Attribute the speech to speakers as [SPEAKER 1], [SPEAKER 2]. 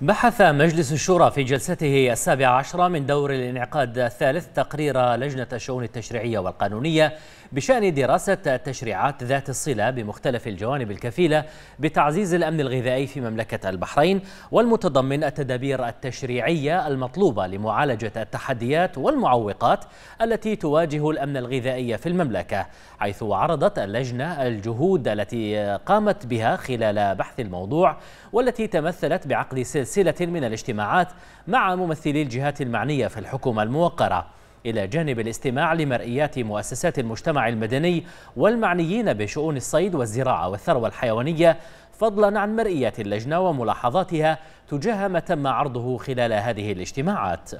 [SPEAKER 1] بحث مجلس الشورى في جلسته السابعة عشرة من دور الانعقاد الثالث تقرير لجنة الشؤون التشريعية والقانونية بشأن دراسة تشريعات ذات الصلة بمختلف الجوانب الكفيلة بتعزيز الأمن الغذائي في مملكة البحرين والمتضمن التدابير التشريعية المطلوبة لمعالجة التحديات والمعوقات التي تواجه الأمن الغذائي في المملكة حيث عرضت اللجنة الجهود التي قامت بها خلال بحث الموضوع والتي تمثلت بعقد سلسلة سلسلة من الاجتماعات مع ممثلي الجهات المعنية في الحكومة الموقرة إلى جانب الاستماع لمرئيات مؤسسات المجتمع المدني والمعنيين بشؤون الصيد والزراعة والثروة الحيوانية فضلا عن مرئيات اللجنة وملاحظاتها تجاه ما تم عرضه خلال هذه الاجتماعات